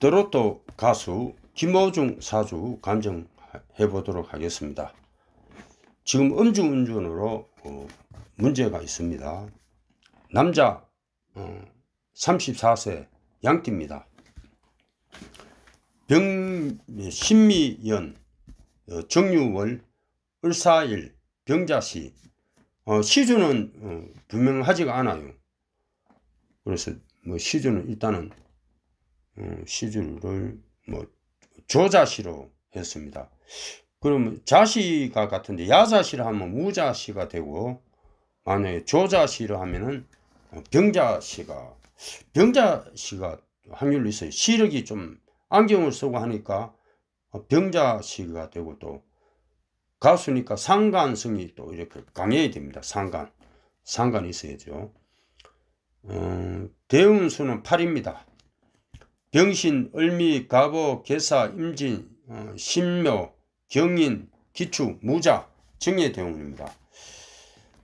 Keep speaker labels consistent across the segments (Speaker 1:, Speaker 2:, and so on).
Speaker 1: 드로토 가수 김호중 사주 감정해 보도록 하겠습니다. 지금 음주운전으로 어, 문제가 있습니다. 남자 어, 34세 양띠입니다. 병 신미연 어, 정유월 을사일 병자시 어, 시주는 어, 분명하지가 않아요. 그래서 뭐 시주는 일단은 어, 시주를 뭐조자시로 했습니다. 그럼 자시가 같은데 야자시를 하면 우자시가 되고 만약에 조자시를 하면은 병자시가 병자시가 확률이 있어요. 시력이 좀 안경을 쓰고 하니까 병자시가 되고 또 가수니까 상관성이 또 이렇게 강해야 됩니다. 상관 상관이 있어야죠. 어, 대운수는 8입니다. 병신, 을미, 가보, 계사, 임진, 어, 신묘, 경인, 기추, 무자, 정의 대운입니다.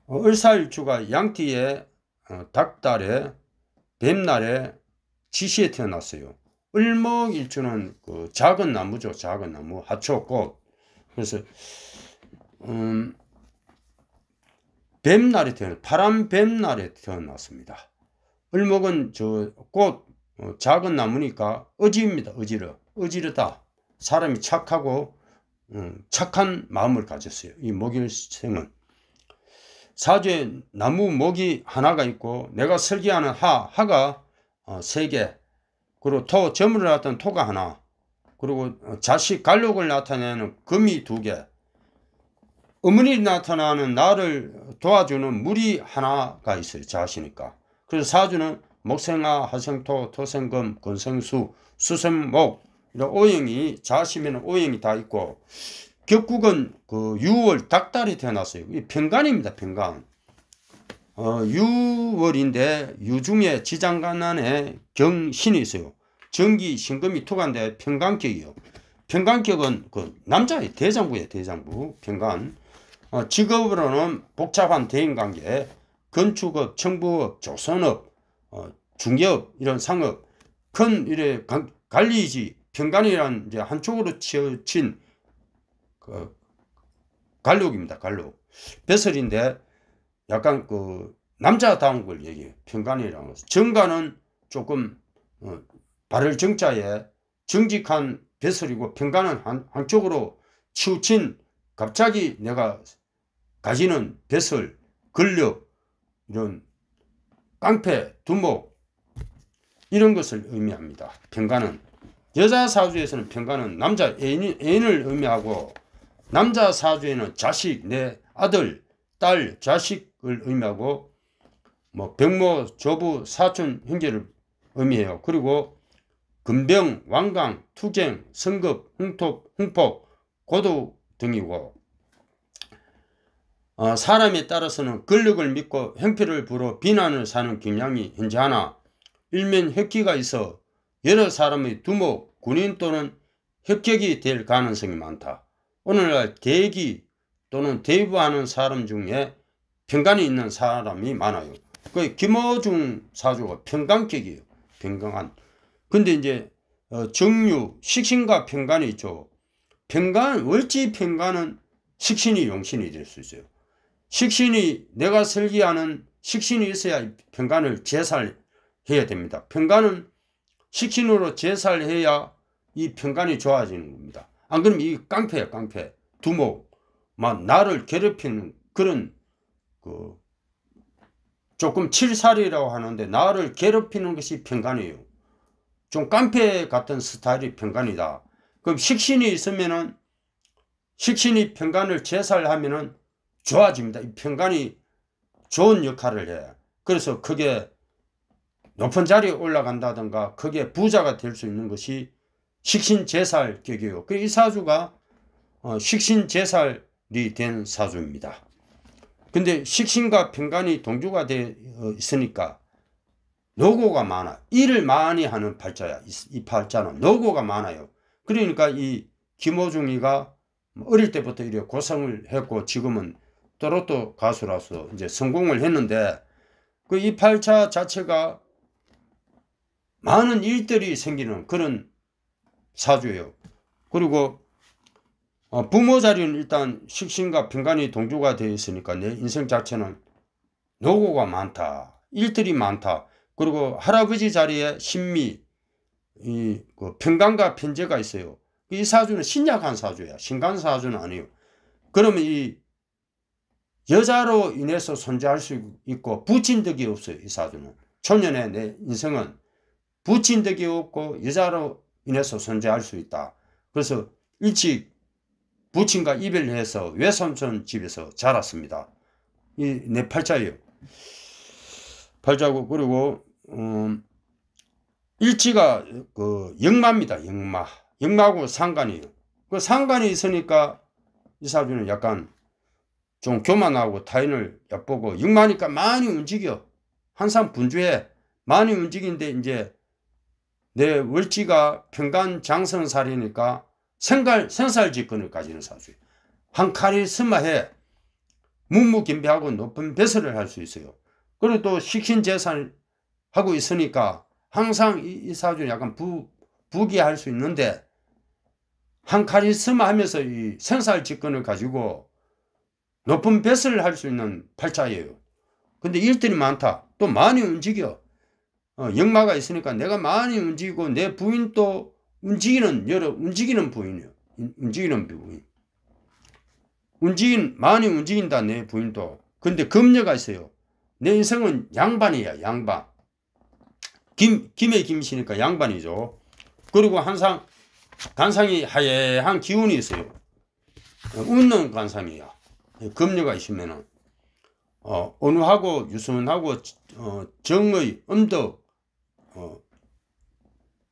Speaker 1: 어, 을사일주가 양띠에 어, 닭달에 뱀날에 지시에 태어났어요. 을목일주는 그 작은 나무죠. 작은 나무 하초꽃. 그래서 음, 뱀날에 태어나 파란 뱀날에 태어났습니다. 을목은 저꽃 어, 작은 나무니까 어지입니다. 어지러. 어지르다. 사람이 착하고 어, 착한 마음을 가졌어요. 이 목일생은. 사주에 나무 목이 하나가 있고 내가 설계하는 하, 하가 어, 세 개, 그리고 토, 점을 나타내 토가 하나, 그리고 자식 갈록을 나타내는 금이 두 개, 어머니 나타나는 나를 도와주는 물이 하나가 있어요. 자시니까. 그래서 사주는 목생아 하생토 토생금 건생수 수생목 이런 오행이 자심에는 오행이 다 있고 격국은 그 6월 닭달이 태어났어요. 이 평간입니다. 평간. 어, 6월인데 유중에 지장간 안에 경신이 있어요. 정기 신금이 투간데 평간격이요. 평간격은 그 남자의 대장부예 대장부 평간. 어, 직업으로는 복잡한 대인관계, 건축업, 정부업, 조선업, 어, 중개업 이런 상업 큰 이래 관리지 평간이란 이제 한쪽으로 치어친 그 갈록입니다. 갈록 배설인데 약간 그 남자다운 걸 얘기해요. 평간이라 것은 정간은 조금 어, 발을 정자에 정직한 배설이고 평간은 한, 한쪽으로 치우친 갑자기 내가 가지는 배설, 근력 이런 깡패, 두목 이런 것을 의미합니다. 평가는 여자 사주에서는 평가는 남자 애인, 애인을 의미하고 남자 사주에는 자식, 내 아들, 딸, 자식을 의미하고 뭐 병모, 조부, 사촌, 형제를 의미해요. 그리고 금병, 왕강, 투쟁, 성급, 흥톱, 흥폭, 고도 등이고 어, 사람에 따라서는 권력을 믿고 행패를 부러 비난을 사는 경향이 현재하나 일면 협기가 있어 여러 사람의 두목, 군인 또는 협격이 될 가능성이 많다. 오늘날 대기 또는 대부하는 사람 중에 평강이 있는 사람이 많아요. 그 김어중 사조가 평강격이에요. 평강한. 근데 이제 어, 정유, 식신과 평강이 있죠. 평강, 월지 평강은 식신이 용신이 될 수 있어요. 식신이 내가 설계하는 식신이 있어야 평간을 재살 해야 됩니다. 평간은 식신으로 제살 해야 이 평간이 좋아지는 겁니다. 안 그러면 이 깡패야 깡패 두목 막 나를 괴롭히는 그런 그 조금 칠살이라고 하는데 나를 괴롭히는 것이 평간이에요. 좀 깡패 같은 스타일이 평간이다. 그럼 식신이 있으면은 식신이 평간을 제살하면은 좋아집니다. 이 평관이 좋은 역할을 해. 그래서 그게 높은 자리에 올라간다든가 그게 부자가 될 수 있는 것이 식신제살격이요그이 사주가 어, 식신제살이 된 사주입니다. 근데 식신과 평간이 동주가 돼 어, 있으니까 노고가 많아. 일을 많이 하는 팔자야. 이 팔자는 노고가 많아요. 그러니까 이 김호중이가 어릴 때부터 이래 고생을 했고 지금은 트로트 가수라서 이제 성공을 했는데 그 이팔차 자체가 많은 일들이 생기는 그런 사주예요. 그리고 어, 부모 자리는 일단 식신과 빈간이 동조가 되어 있으니까 내 인생 자체는 노고가 많다. 일들이 많다. 그리고 할아버지 자리에 신미, 이, 그 평강과 편재가 있어요. 이 사주는 신약한 사주야. 신간 사주는 아니에요. 그러면 이 여자로 인해서 존재할 수 있고 부친 덕이 없어요. 이 사주는. 초년에 내 인생은 부친 덕이 없고 여자로 인해서 존재할 수 있다. 그래서 일찍 부친과 이별해서 외삼촌 집에서 자랐습니다. 이내 네 팔자예요. 팔자고 그리고 음, 일치가 그 역마입니다. 역마. 역마하고 상관이에요. 그 상관이 있으니까 이사주는 약간 좀 교만하고 타인을 엿보고육많으니까 많이 움직여. 항상 분주해. 많이 움직이는데 이제 내 월지가 평간 장성살이니까 생갈, 생살 직근을가지는사주한 칼이 스마해 묵묵김비하고 높은 배설을 할 수 있어요. 그리고 또 식신 재산을 하고 있으니까 항상 이, 이 사주는 약간 부, 부기할 수 있는데 한 칼이 스마 하면서 이 생살 직근을 가지고 높은 뱃을 할 수 있는 팔자예요. 근데 일들이 많다. 또 많이 움직여. 어, 역마가 있으니까 내가 많이 움직이고 내 부인도 움직이는 여러 움직이는 부인이요. 움직이는 부인. 움직인 많이 움직인다 내 부인도. 근데 금녀가 있어요. 내 인생은 양반이야 양반. 김 김의 김씨니까 양반이죠. 그리고 항상 간상이 하얘한 기운이 있어요. 어, 웃는 간상이야. 금류가 예, 있으면은 어, 은하고 유수문하고 어, 정의 음덕 어,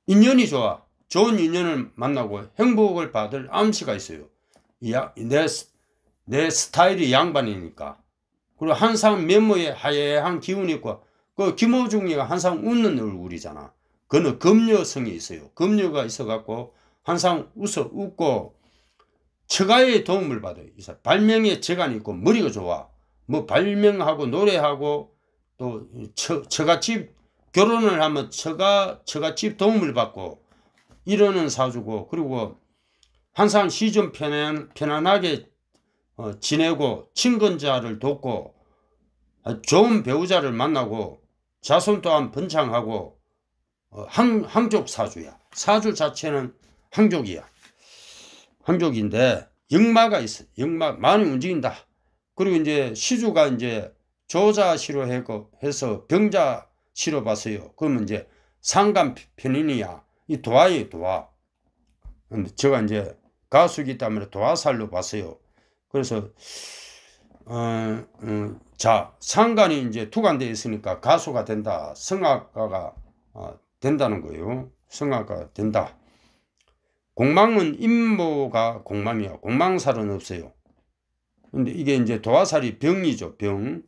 Speaker 1: 인연이 좋아 좋은 인연을 만나고 행복을 받을 암시가 있어요. 내, 내 스타일이 양반이니까 그리고 항상 면모에 하얘한 기운이 있고 그 김호중이가 항상 웃는 얼굴이잖아. 그는 금녀성이 있어요. 금녀가 있어갖고 항상 웃어 웃고 처가의 도움을 받아요. 이 사람. 발명의 재간이 있고 머리가 좋아. 뭐 발명하고 노래하고 또 처, 처갓집 결혼을 하면 처가 처갓집 도움을 받고 이러는 사주고 그리고 항상 시좀 편안, 편안하게 어, 지내고 친근자를 돕고 좋은 배우자를 만나고 자손 또한 번창하고 어, 항, 항족 사주야. 사주 자체는 항족이야. 황족인데 역마가 있어. 역마 많이 움직인다. 그리고 이제 시주가 이제 조자시로 해서 병자시로 봤어요. 그러면 이제 상간 편인이야. 이 도화예요, 도화. 제가 이제 가수기 때문에 도화살로 봤어요. 그래서 어, 음, 어, 자상간이 이제 투관되어 있으니까 가수가 된다. 성악가가 어, 된다는 거예요. 성악가 가 된다. 공망은 임모가 공망이야. 공망살은 없어요. 근데 이게 이제 도화살이 병이죠. 병.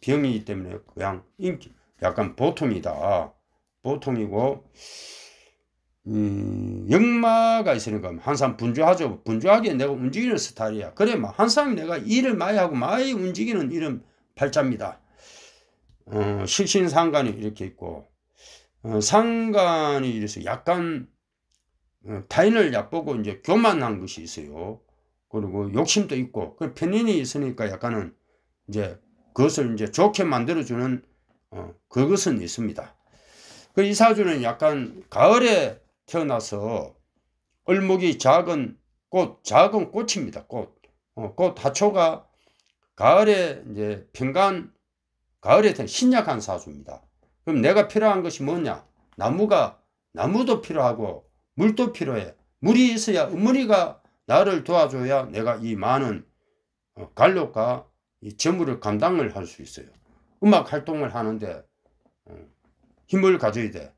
Speaker 1: 병이기 때문에 그냥 인기, 약간 보통이다. 보통이고, 음, 역마가 있으니까 뭐 항상 분주하죠. 분주하게 내가 움직이는 스타일이야. 그래, 막 뭐 항상 내가 일을 많이 하고 많이 움직이는 이름 팔자입니다. 어, 실신상관이 이렇게 있고, 어, 상관이 이래서 약간 어, 타인을 얕보고 이제 교만한 것이 있어요. 그리고 욕심도 있고 그 편인이 있으니까 약간은 이제 그것을 이제 좋게 만들어주는 어, 그것은 있습니다. 그 이사주는 약간 가을에 태어나서 얼목이 작은 꽃, 작은 꽃입니다. 꽃, 어, 꽃 하초가 가을에 이제 평간 가을에 된 신약한 사주입니다. 그럼 내가 필요한 것이 뭐냐? 나무가 나무도 필요하고 물도 필요해. 물이 있어야 물이가 나를 도와줘야 내가 이 많은 갈록과 어, 이 재물을 감당을 할 수 있어요. 음악 활동을 하는데 어, 힘을 가져야 돼.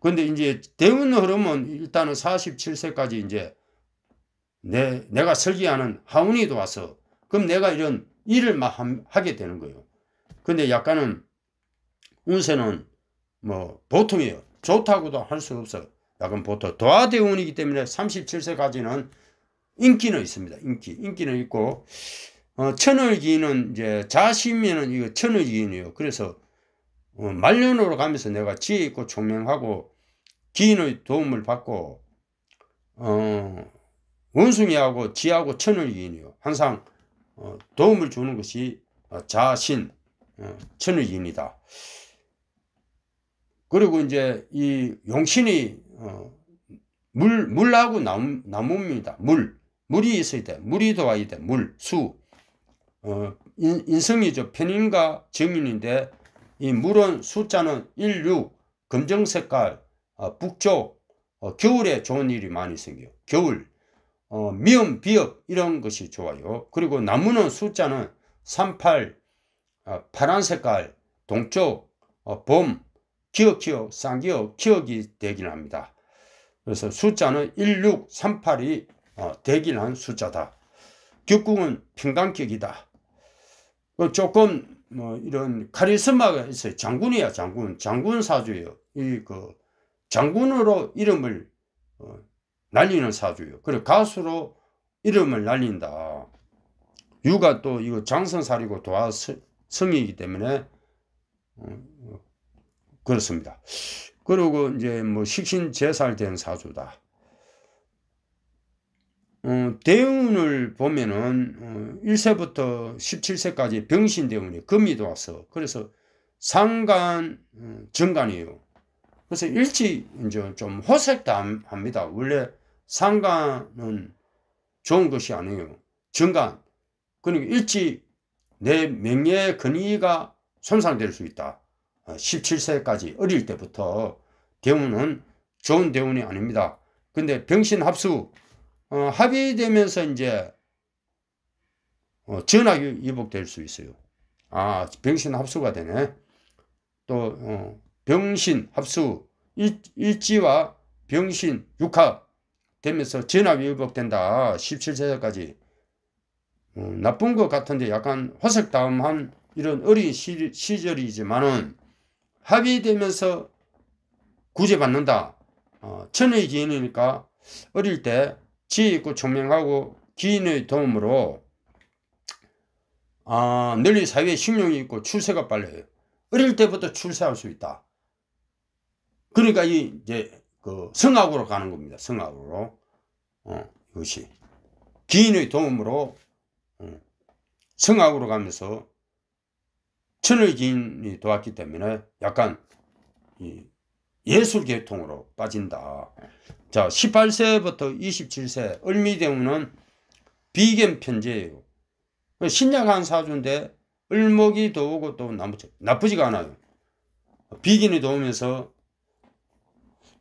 Speaker 1: 근데 이제 대운 흐름은 일단은 47세까지 이제 내, 내가 설계하는 하운이 도와서 그럼 내가 이런 일을 막 하게 되는 거예요. 근데 약간은 운세는 뭐 보통이에요. 좋다고도 할 수 없어요. 약근보터 도화대운이기 때문에 37세까지는 인기는 있습니다. 인기. 인기는 있고, 어, 천을기는 이제 자시면은 이거 천을기인이에요. 그래서 어, 말년으로 가면서 내가 지혜 있고 총명하고 기인의 도움을 받고, 어, 원숭이하고 지하고 천을기인이요. 항상 어, 도움을 주는 것이 어, 자신, 어, 천을기인이다. 그리고 이제 이 용신이 어, 물, 물하고 나무, 나무입니다. 물. 물이 있어야 돼. 물이 들어와야 돼. 물, 수. 어, 인, 성이죠 편인과 정인인데, 이 물은 숫자는 1, 6, 검정 색깔, 어, 북쪽, 어, 겨울에 좋은 일이 많이 생겨요. 겨울, 어, 미음, 비읍, 이런 것이 좋아요. 그리고 나무는 숫자는 3, 8, 어, 파란 색깔, 동쪽, 어, 봄, 기억기억 쌍기업, 기억이 되긴 합니다. 그래서 숫자는 16382 어, 되긴 한 숫자다. 격국은 평강격이다. 그 조금 뭐 이런 카리스마가 있어요. 장군이야 장군. 장군 사주예요. 이 그 장군으로 이름을 어, 날리는 사주예요. 그리고 가수로 이름을 날린다. 유가 또 이거 장선살이고 도화성이기 때문에 어, 그렇습니다. 그리고 이제 뭐 식신 재살된 사주다. 어, 대운을 보면은 어, 1세부터 17세까지 병신 대운이 금이 들어 그래서 상간 어, 정간이에요. 그래서 일찍 이제 좀 호색담합니다. 원래 상간은 좋은 것이 아니에요. 정간 그러니까 일찍 내명예 근위가 손상될 수 있다. 17세까지 어, 어릴 때부터 대운은 좋은 대운이 아닙니다. 근데 병신 합수 어, 합의되면서 이제 어, 전학이 이복될 수 있어요. 아 병신 합수가 되네. 또 어, 병신 합수 일, 일지와 병신 육합 되면서 전학이 이복된다. 17세까지 어, 나쁜 것 같은데 약간 화색다음한 이런 어린 시, 절이지만은 합의되면서 구제받는다. 어, 천의 기인이니까 어릴 때 지혜 있고 총명하고 기인의 도움으로 아, 널리 사회에 신용이 있고 출세가 빨라요. 어릴 때부터 출세할 수 있다. 그러니까 이제 그 성악으로 가는 겁니다. 성악으로 어, 이것이 기인의 도움으로 어, 성악으로 가면서 천리진이 도왔기 때문에 약간 예술 계통으로 빠진다. 자, 18세부터 27세 을미대우는 비견 편제예요. 그 신약한 사주인데 을목이 도우고 또 나쁘지가 않아요. 비견이 도우면서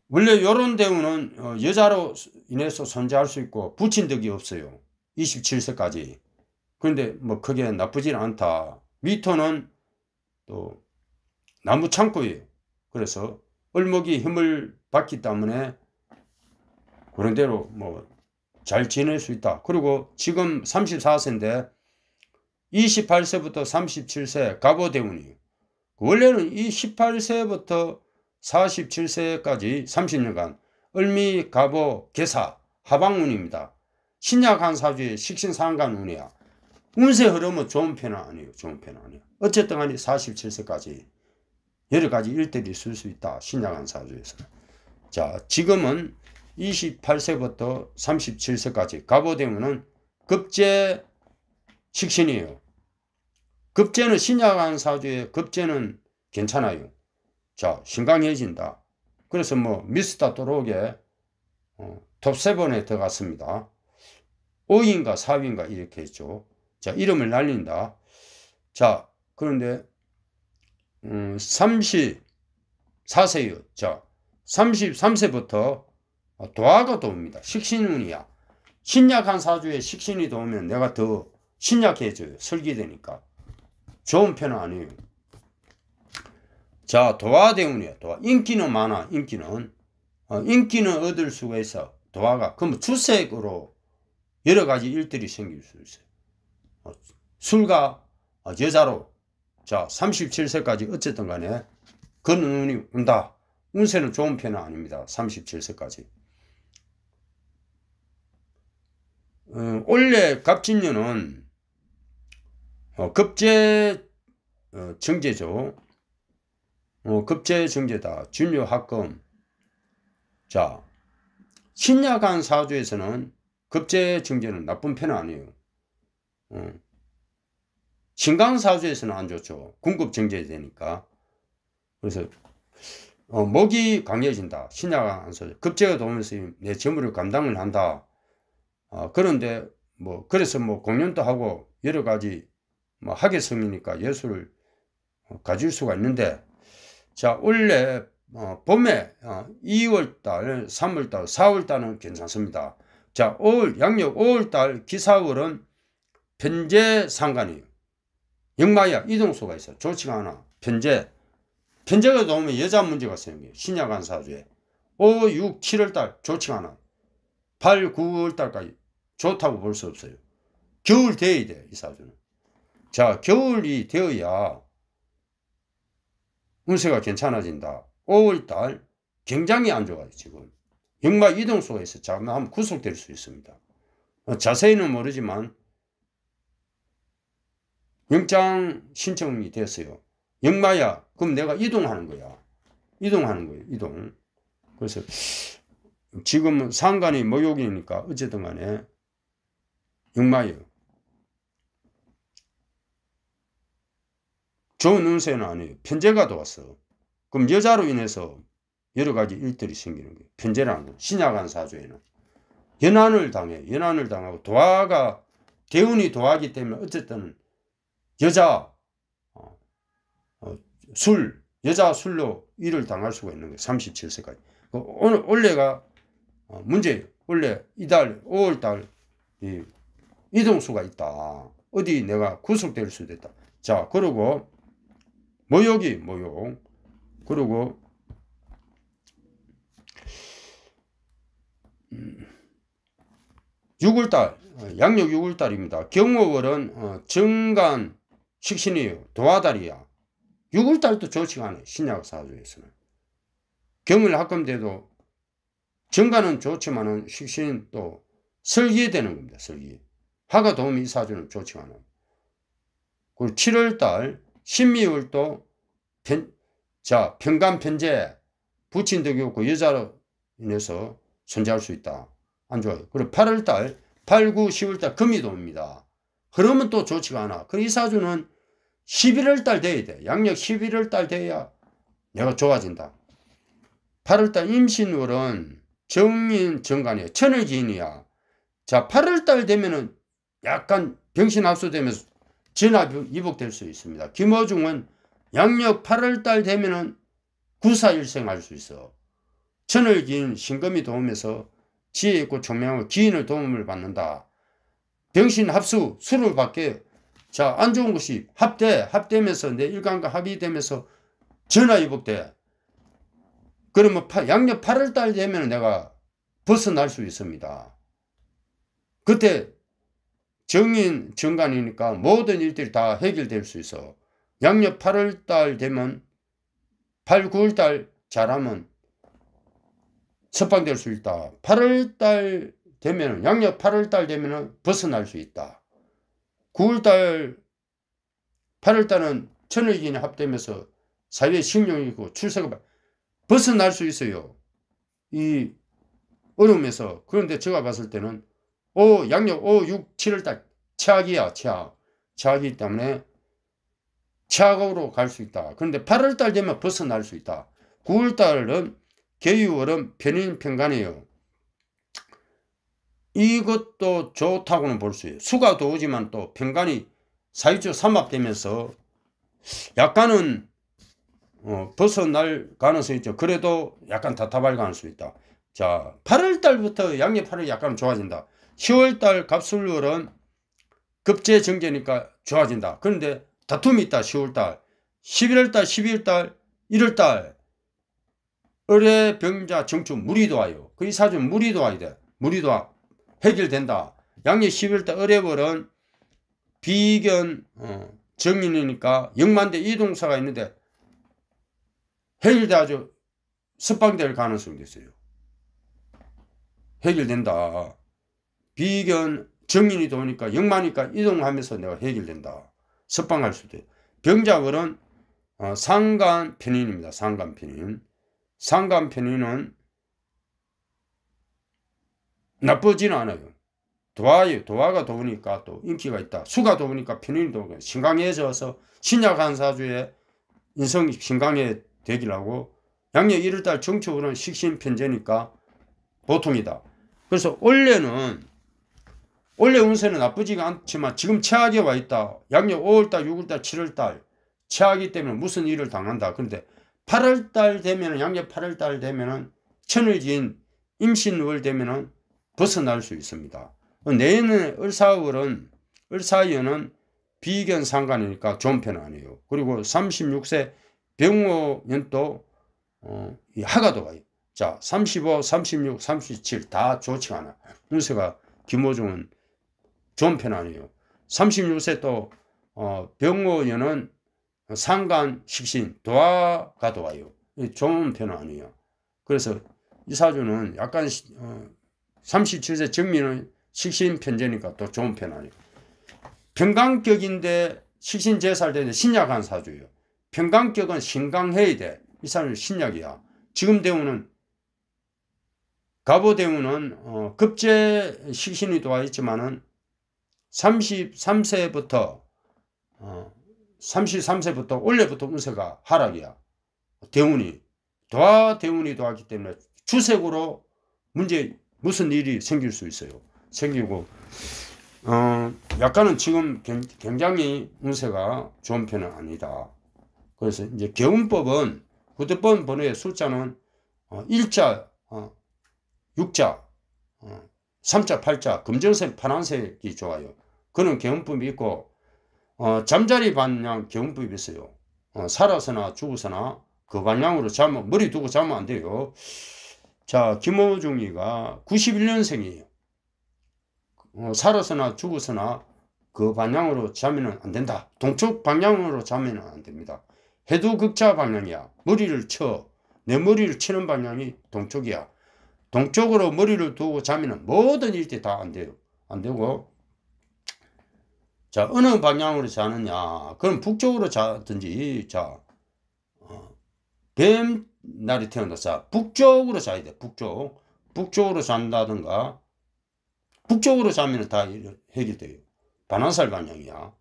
Speaker 1: 원래 요런 대우는 어, 여자로 인해서 존재할 수 있고 붙인 덕이 없어요. 27세까지. 그런데 뭐 크게 나쁘진 않다. 미토는 또 나무 창고예요. 그래서 얼목이 힘을 받기 때문에 그런 대로 뭐 잘 지낼 수 있다. 그리고 지금 34세인데 28세부터 37세 갑오대운이에요. 그 원래는 이 18세부터 47세까지 30년간 을미, 갑오, 개사, 하방운입니다. 신약한 사주의 식신상간운이야. 운세 흐름은 좋은 편은 아니에요. 좋은 편은 아니에요. 어쨌든 간에 47세까지 여러 가지 일들이 있을 수 있다. 신약한 사주에서. 자, 지금은 28세부터 37세까지 가보되면은 급제 식신이에요. 급제는 신약한 사주에 급제는 괜찮아요. 자, 신강해진다. 그래서 뭐 미스터 도로게 어, 톱세번에 들어갔습니다. 5인가 4인가 이렇게 했죠. 자, 이름을 날린다. 자, 그런데, 음, 34세요. 자, 33세부터 도화가 도웁니다. 식신운이야. 신약한 사주에 식신이 도우면 내가 더 신약해져요. 설계되니까. 좋은 편은 아니에요. 자, 도화대운이야. 도화. 인기는 많아, 인기는. 어, 인기는 얻을 수가 있어. 도화가. 그럼 주색으로 여러 가지 일들이 생길 수 있어요. 술과 여자로 어, 자 37세까지 어쨌든 간에 그런 운이 온다. 운세는 좋은 편은 아닙니다. 37세까지. 어, 원래 갑진년은 어, 급제 어, 정제죠. 어, 급제 정제다. 진료학금 자, 신약한 사주에서는 급제 정제는 나쁜 편은 아니에요. 예. 신강사주에서는 안 좋죠. 공급 정제되니까. 그래서 어, 목이 강해진다. 신약안 써져. 급제가 도면서 내 재물을 감당을 한다. 어, 그런데 뭐 그래서 뭐 공연도 하고 여러 가지 뭐 하계성이니까 예술을 가질 수가 있는데 자 원래 어, 봄에 어, 2월달, 3월달, 4월달은 괜찮습니다. 자 5월 양력 5월달 기사월은 변제 상관이에요. 마약 이동수가 있어. 좋지가 않아. 변제. 변제가 나오면 여자 문제가 생겨 신약한 사주에. 5, 6, 7월달 좋지가 않아. 8, 9월달까지 좋다고 볼 수 없어요. 겨울 돼야 돼. 이 사주는. 자 겨울이 되어야 운세가 괜찮아진다. 5월달 굉장히 안 좋아요. 지금. 역마 이동수가 있어. 자, 한번 구속될 수 있습니다. 어, 자세히는 모르지만 영장 신청이 됐어요. 영마야 그럼 내가 이동하는 거야. 이동하는 거예요. 이동. 그래서 지금 상관이 모욕이니까 어쨌든 간에 영마요 좋은 운세는 아니에요. 편제가 도왔어. 그럼 여자로 인해서 여러 가지 일들이 생기는 거예요. 편제라는 신약한 사주에는. 연안을 당해. 연안을 당하고 도화가 대운이 도화기 때문에 어쨌든 여자 어, 어, 술 여자 술로 일을 당할 수가 있는 거예요. 37세까지. 그 오늘 원래가 어, 문제 원래 이달 5월달 이, 동수가 있다. 어디 내가 구속될 수도 있다. 자 그리고 모욕이 모욕 그리고 6월달 음, 양력 6월달입니다. 경호월은 정간 식신이에요. 도화달이야. 6월달도 좋지 가 않아요. 신약 사주에서는. 경을 학금대도 정가는 좋지만은 식신 또 설기 되는 겁니다. 설기. 화가 도움이 이 사주는 좋지 가 않아요. 그리고 7월달 신미월도 편, 자 평간 편제 부친 덕이 없고 여자로 인해서 손재할 수 있다. 안 좋아요. 그리고 8월달 8, 9, 10월달 금이 도 돕니다. 그러면 또 좋지가 않아. 그 이 사주는 11월 달 돼야 돼. 양력 11월 달 돼야 내가 좋아진다. 8월 달 임신월은 정인 정관이야. 천의인이야 자, 8월 달 되면은 약간 병신 합수되면서 진압 이복될 수 있습니다. 김어중은 양력 8월 달 되면은 구사일생할 수 있어. 천을기인 신금이 도움에서 지혜 있고 총명하고 기인을 도움을 받는다. 병신 합수 수를 받게 자, 안 좋은 것이 합대, 합대면서 내 일간과 합의되면서 전화위복돼. 그러면 파, 양력 8월달 되면 내가 벗어날 수 있습니다. 그때 정인, 정관이니까 모든 일들이 다 해결될 수 있어. 양력 8월달 되면 8, 9월달 잘하면 석방될 수 있다. 8월달 되면 양력 8월달 되면 벗어날 수 있다. 9월달, 8월달은 천일기인이 합되면서 사회 신용이고 출세가 벗어날 수 있어요. 이 어려움에서. 그런데 제가 봤을 때는 5, 양력 5, 6, 7월달 최악이야, 최악. 최악이기 때문에 최악으로 갈 수 있다. 그런데 8월달 되면 벗어날 수 있다. 9월달은 개유월은 편인 평간이에요. 이것도 좋다고는 볼 수 있어요. 수가 도우지만 또 평간이 사유주 삼합되면서 약간은 어, 벗어날 가능성이 있죠. 그래도 약간 답답할 가능성이 있다. 자, 8월달부터 양력팔월 약간 좋아진다. 10월달 갑술월은 급제정제니까 좋아진다. 그런데 다툼이 있다. 10월달. 11월달, 12월달, 1월달. 을의 병자 정축 물이 도와요. 그 이사 좀 물이 도와야 돼. 물이 도와. 해결된다. 양력 11월달 어뢰월은 비견 어, 정인이니까 영만대 이동사가 있는데 해결돼 아주 섭방될 가능성이 있어요. 해결된다. 비견 정인이 도니까 영이니까 이동하면서 내가 해결된다. 섭방할 수도 있고 병자월은 어, 상간편인입니다. 상간편인. 상간편인은 나쁘지는 않아요. 도화요. 도화가 도우니까 또 인기가 있다. 수가 도우니까 편인이 도우니 신강해져서 신약한 사주에 인성이 신강해 되길 하고 양력 1월달 정축으로는 식신편제니까 보통이다. 그래서 원래는 원래 운세는 나쁘지가 않지만 지금 최악에 와 있다. 양력 5월달, 6월달, 7월달 최악이기 때문에 무슨 일을 당한다. 그런데 8월달 되면 양력 8월달 되면 천을지인 임신월 되면 은 벗어날 수 있습니다. 내인의 을사월은 을사연은 비견 상관이니까 좋은 편 아니에요. 그리고 36세 병호연도 어, 이 하가도 가 자, 35, 36, 37 다 좋지 않아. 운세가 김호중은 좋은 편 아니에요. 36세 또 어, 병호연은 상간 식신 도화가도 와요. 좋은 편은 아니에요. 그래서 이사주는 약간 어, 37세 정민은 식신 편제니까 또 좋은 편 아니에요. 강격인데 식신 제살되는 신약한 사주예요. 병강격은 신강해야 돼. 이 사람은 신약이야. 지금 대우는 가보 대우는 어, 급제 식신이 도와 있지만은 33세부터 어, 33세부터 원래부터 운세가 하락이야. 대운이 도와 대운이 도하기 때문에 주색으로 문제 무슨 일이 생길 수 있어요. 생기고 어, 약간은 지금 굉장히 운세가 좋은 편은 아니다. 그래서 이제 개운법은 휴대폰 번호의 숫자는 어, 1자, 어, 6자, 어, 3자, 8자, 검정색, 파란색이 좋아요. 그런 개운법이 있고 어, 잠자리 방향 개운법이 있어요. 어, 살아서나 죽어서나 그 방향으로 자면 머리 두고 자면 안 돼요. 자, 김호중이가 91년생이에요. 어, 살아서나 죽어서나 그 방향으로 자면 안 된다. 동쪽 방향으로 자면 안 됩니다. 해도 극자 방향이야. 머리를 쳐. 내 머리를 치는 방향이 동쪽이야. 동쪽으로 머리를 두고 자면 모든 일들이 다안 돼요. 안 되고. 자, 어느 방향으로 자느냐. 그럼 북쪽으로 자든지, 자, 어, 뱀 날이 태어난다. 북쪽으로 자야 돼. 북쪽. 북쪽으로 잔다든가. 북쪽으로 자면 다 해결돼요. 반환살 반영이야.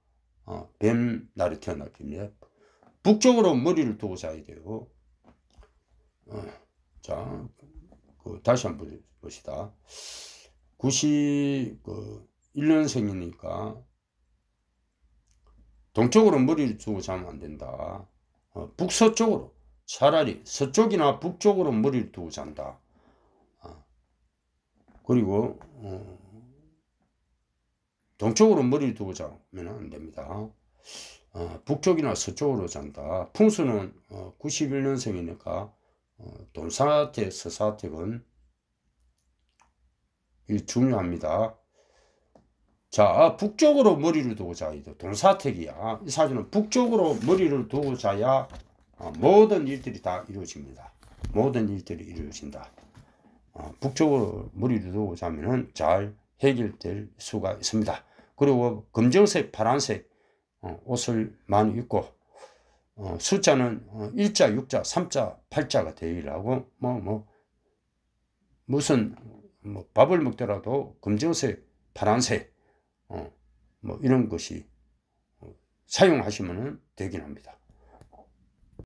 Speaker 1: 어, 뱀 날이 태어날 때문 북쪽으로 머리를 두고 자야 돼요. 어, 자, 그 다시 한번 봅시다. 9 1년생이니까 그, 동쪽으로 머리를 두고 자면 안 된다. 어, 북서쪽으로. 차라리 서쪽이나 북쪽으로 머리를 두고 잔다. 어. 그리고 어, 동쪽으로 머리를 두고 자면 안 됩니다. 어, 북쪽이나 서쪽으로 잔다. 풍수는 91년생이니까 돈사태, 서사태은 중요합니다. 자, 북쪽으로 머리를 두고 자야 돼. 돈사택이야. 이 사주는 북쪽으로 머리를 두고 자야 어, 모든 일들이 다 이루어집니다. 모든 일들이 이루어진다. 어, 북쪽으로 물이 들어고 하면은 잘 해결될 수가 있습니다. 그리고 검정색, 파란색 어, 옷을 많이 입고 어, 숫자는 어, 1자, 6자, 3자, 8자가 되려고 뭐 뭐 무슨 뭐 밥을 먹더라도 검정색, 파란색 어, 뭐 이런 것이 어, 사용하시면 되긴 합니다.